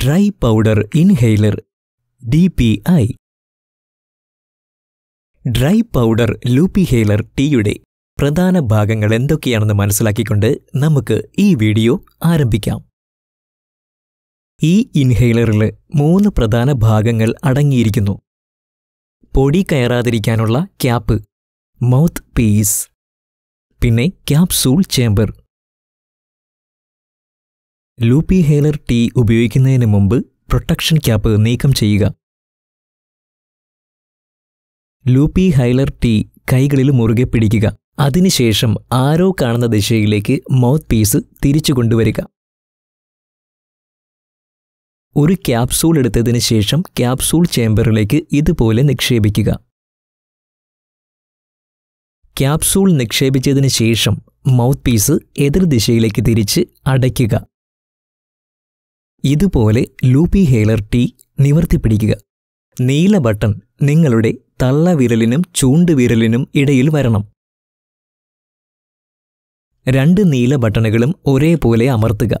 dry powder inhaler D P I dry powder Lupihaler ടീയുടെ പ്രധാന ഭാഗങ്ങൾ എന്തൊക്കെയാണെന്ന് മനസ്സിലാക്കിക്കൊണ്ട് നമുക്ക് ഈ വീഡിയോ ആരംഭിക്കാം ഈ ഇൻഹെയിലറിൽ മൂന്ന് പ്രധാന ഭാഗങ്ങൾ അടങ്ങിയിരിക്കുന്നു പൊടി കയറാതിരിക്കാനുള്ള ക്യാപ്പ് മൗത്ത് പീസ് പിന്നെ capsule chamber Lupihaler T ഉപയോഗിക്കുന്നതിന് മുമ്പ് പ്രൊട്ടക്ഷൻ ക്യാപ്പ് നീക്കം ചെയ്യുക ലൂപ്പി ഹൈലർ ടീ കൈകളിൽ മുറുകെ പിടിക്കുക അതിനുശേഷം ആരോ കാണുന്ന ദിശയിലേക്ക് മൗത്ത് പീസ് തിരിച്ചു കൊണ്ടുവരിക ഒരു ക്യാപ്സൂൾ എടുത്തതിന് ശേഷം ക്യാപ്സൂൾ ചേംബറിലേക്ക് ഇതുപോലെ നിക്ഷേപിക്കുക ക്യാപ്സൂൾ നിക്ഷേപിച്ചതിന് ശേഷം മൗത്ത് പീസ് എതിർ ദിശയിലേക്ക് തിരിച്ച് അടയ്ക്കുക ഇതുപോലെ ലൂപ്പി ഹെയ്ലർ ടീ നിവർത്തി പിടിക്കുക നീല ബട്ടൺ നിങ്ങളുടെ തള്ളവിരലിനും ചൂണ്ടുവിരലിനും ഇടയിൽ വരണം രണ്ട് നീല ബട്ടണുകളും ഒരേപോലെ അമർത്തുക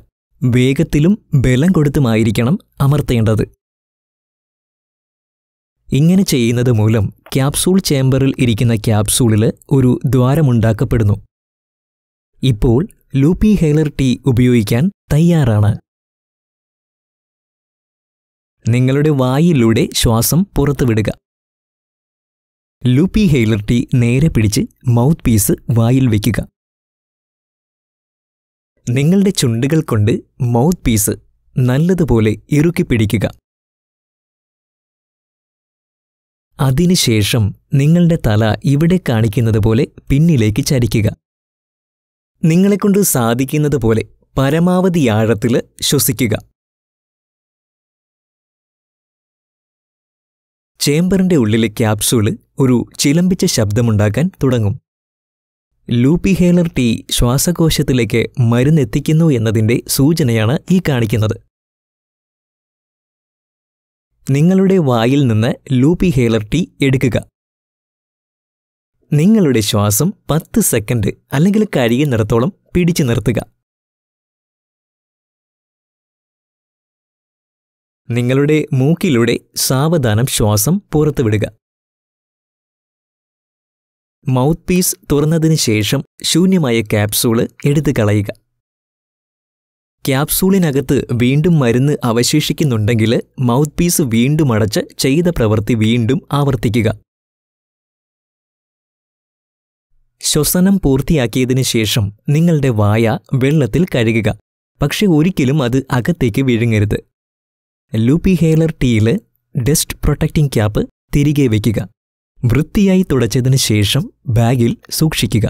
വേഗത്തിലും ബലം കൊടുത്തുമായിരിക്കണം അമർത്തേണ്ടത് ഇങ്ങനെ ചെയ്യുന്നത് മൂലം ക്യാപ്സൂൾ ചേംബറിൽ ഇരിക്കുന്ന ക്യാപ്സൂളിൽ ഒരു ദ്വാരമുണ്ടാക്കപ്പെടുന്നു ഇപ്പോൾ ലൂപ്പി ഹെയ്ലർ ടീ ഉപയോഗിക്കാൻ തയ്യാറാണ് നിങ്ങളുടെ വായിലൂടെ ശ്വാസം പുറത്തുവിടുക ലൂപ്പി ഹെയ്ലർ ടീ നേരെ പിടിച്ച് മൗത്ത് പീസ് വായിൽ വയ്ക്കുക നിങ്ങളുടെ ചുണ്ടുകൾ കൊണ്ട് മൗത്ത് പീസ് നല്ലതുപോലെ ഇറുക്കി പിടിക്കുക അതിനുശേഷം നിങ്ങളുടെ തല ഇവിടെ കാണിക്കുന്നത് പോലെ പിന്നിലേക്ക് ചരിക്കുക നിങ്ങളെക്കൊണ്ട് സാധിക്കുന്നത് പോലെ പരമാവധി ആഴത്തിൽ ശ്വസിക്കുക ചേംബറിൻ്റെ ഉള്ളിലെ ക്യാപ്സൂള് ഒരു ചിലമ്പിച്ച ശബ്ദമുണ്ടാക്കാൻ തുടങ്ങും ലൂപ്പിഹേലർ ടി ശ്വാസകോശത്തിലേക്ക് മരുന്നെത്തിക്കുന്നു എന്നതിൻ്റെ സൂചനയാണ് ഈ കാണിക്കുന്നത് നിങ്ങളുടെ വായിൽ നിന്ന് ലൂപ്പിഹേലർ ടി എടുക്കുക നിങ്ങളുടെ ശ്വാസം പത്ത് സെക്കൻഡ് അല്ലെങ്കിൽ കഴിയുന്നിടത്തോളം പിടിച്ചു നിർത്തുക നിങ്ങളുടെ മൂക്കിലൂടെ സാവധാനം ശ്വാസം പുറത്തുവിടുക മൗത്ത് പീസ് തുറന്നതിന് ശേഷം ശൂന്യമായ ക്യാപ്സൂള് എടുത്തു കളയുക ക്യാപ്സൂളിനകത്ത് വീണ്ടും മരുന്ന് അവശേഷിക്കുന്നുണ്ടെങ്കിൽ മൗത്ത് പീസ് വീണ്ടും അടച്ച് ചെയ്ത പ്രവൃത്തി വീണ്ടും ആവർത്തിക്കുക ശ്വസനം പൂർത്തിയാക്കിയതിനു ശേഷം നിങ്ങളുടെ വായ വെള്ളത്തിൽ കഴുകുക പക്ഷെ ഒരിക്കലും അത് അകത്തേക്ക് വിഴുങ്ങരുത് ലൂപ്പി ഹെയലർ ടീയിലെ ഡസ്റ്റ് പ്രൊട്ടക്റ്റിംഗ് ക്യാപ്പ് തിരികെ വയ്ക്കുക വൃത്തിയായി തുടച്ചതിന് ശേഷം ബാഗിൽ സൂക്ഷിക്കുക